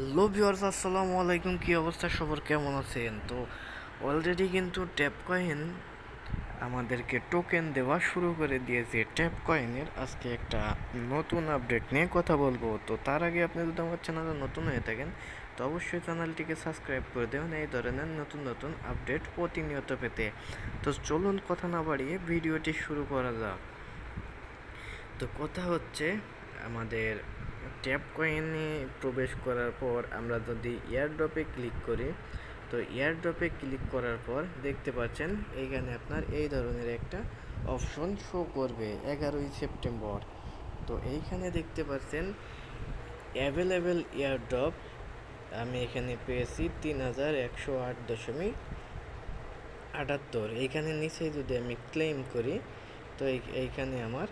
hello viewers আসসালামু আলাইকুম কী অবস্থা সবার কেমন আছেন তো অলরেডি কিন্তু ট্যাপ কয়েন আমাদেরকে টোকেন দেওয়া শুরু করে দিয়েছে ট্যাপ কয়েনের আজকে একটা নতুন আপডেট নিয়ে কথা বলবো তো তার আগে আপনি যদি আমার চ্যানেলে নতুন হয়ে থাকেন তো অবশ্যই চ্যানেলটিকে সাবস্ক্রাইব করে দেবেন এই ধরনের নতুন নতুন আপডেট প্রতিনিয়ত পেতে তো চলুন কথা না বাড়িয়ে ভিডিওটি শুরু করা যাক তো কথা হচ্ছে আমাদের ট্যাপ কয়েনে প্রবেশ করার পর আমরা যদি এয়ারড্রপে ক্লিক করি তো এয়ারড্রপে ক্লিক করার পর দেখতে পাচ্ছেন এখানে আপনার এই ধরনের একটা অপশন শো করবে এগারোই সেপ্টেম্বর তো এইখানে দেখতে পাচ্ছেন অ্যাভেলেবেল এয়ারড্রপ আমি এখানে পেয়েছি তিন হাজার একশো আট দশমিক আটাত্তর এইখানে নিচে যদি আমি ক্লেম করি তো এইখানে আমার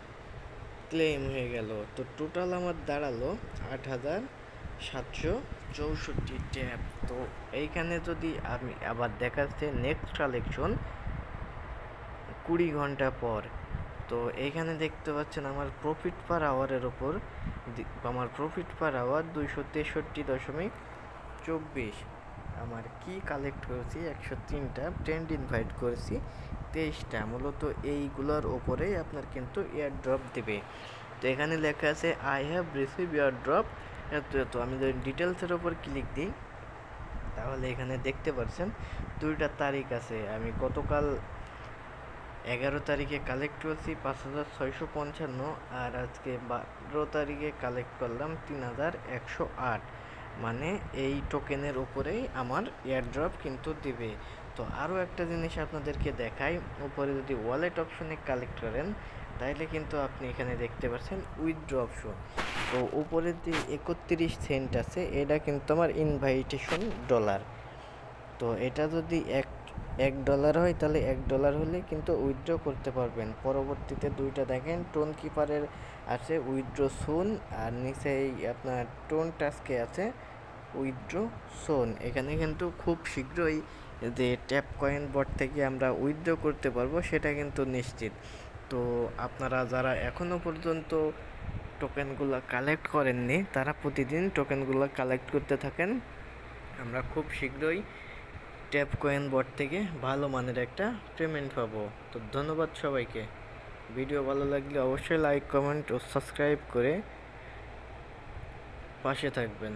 ক্লেম হয়ে গেল তো টোটাল আমার দাঁড়ালো আট হাজার সাতশো চৌষট্টি ট্যাব তো এইখানে যদি আমি আবার দেখাচ্ছে নেক্সট কালেকশন কুড়ি ঘন্টা পর তো এইখানে দেখতে পাচ্ছেন আমার প্রফিট পার আওয়ারের ওপর আমার প্রফিট পার আওয়ার দুইশো তেষট্টি দশমিক চব্বিশ আমার কি কালেক্ট করেছি একশো তিনটা ট্রেন্ড ইনভাইট করেছি তেইশটা মূলত এইগুলোর ওপরেই আপনার কিন্তু এয়ার ড্রপ দেবে তো এখানে লেখা আছে I have receive air drop এত এত আমি যদি ডিটেলসের ওপর ক্লিক দিই তাহলে এখানে দেখতে পাচ্ছেন দুইটা তারিখ আছে আমি গতকাল এগারো তারিখে কালেক্ট করেছি পাঁচ হাজার ছয়শো পঞ্চান্ন আর আজকে বারো তারিখে কালেক্ট করলাম তিন হাজার একশো আট মানে এই টোকেনের উপরেই আমার এয়ারড্রপ কিন্তু দিবে তো আরও একটা জিনিস আপনাদেরকে দেখাই উপরে যদি ওয়ালেট অপশনে কালেক্ট করেন তাইলে কিন্তু আপনি এখানে দেখতে পাচ্ছেন উইথড্র অপশন তো উপরে যে একত্রিশ সেন্ট আছে এটা কিন্তু আমার ইনভাইটেশন ডলার তো এটা যদি এক এক ডলার হয় তাহলে এক ডলার হলে কিন্তু উইথড্র করতে পারবেন পরবর্তীতে দুইটা দেখেন টোন কিপারের আছে উইথড্র সুন আর নিচেই আপনার টোন টাস্কে আছে উইথড্র সোন এখানে কিন্তু খুব শীঘ্রই যে ট্যাপ কয়েন বট থেকে আমরা উইথড্র করতে পারবো সেটা কিন্তু নিশ্চিত তো আপনারা যারা এখনও পর্যন্ত টোকেনগুলো কালেক্ট করেননি তারা প্রতিদিন টোকেনগুলো কালেক্ট করতে থাকেন আমরা খুব শীঘ্রই ট্যাপ কয়েন বট থেকে ভালো মানের একটা পেমেন্ট পাবো তো ধন্যবাদ সবাইকে ভিডিও ভালো লাগলে অবশ্যই লাইক কমেন্ট ও সাবস্ক্রাইব করে পাশে থাকবেন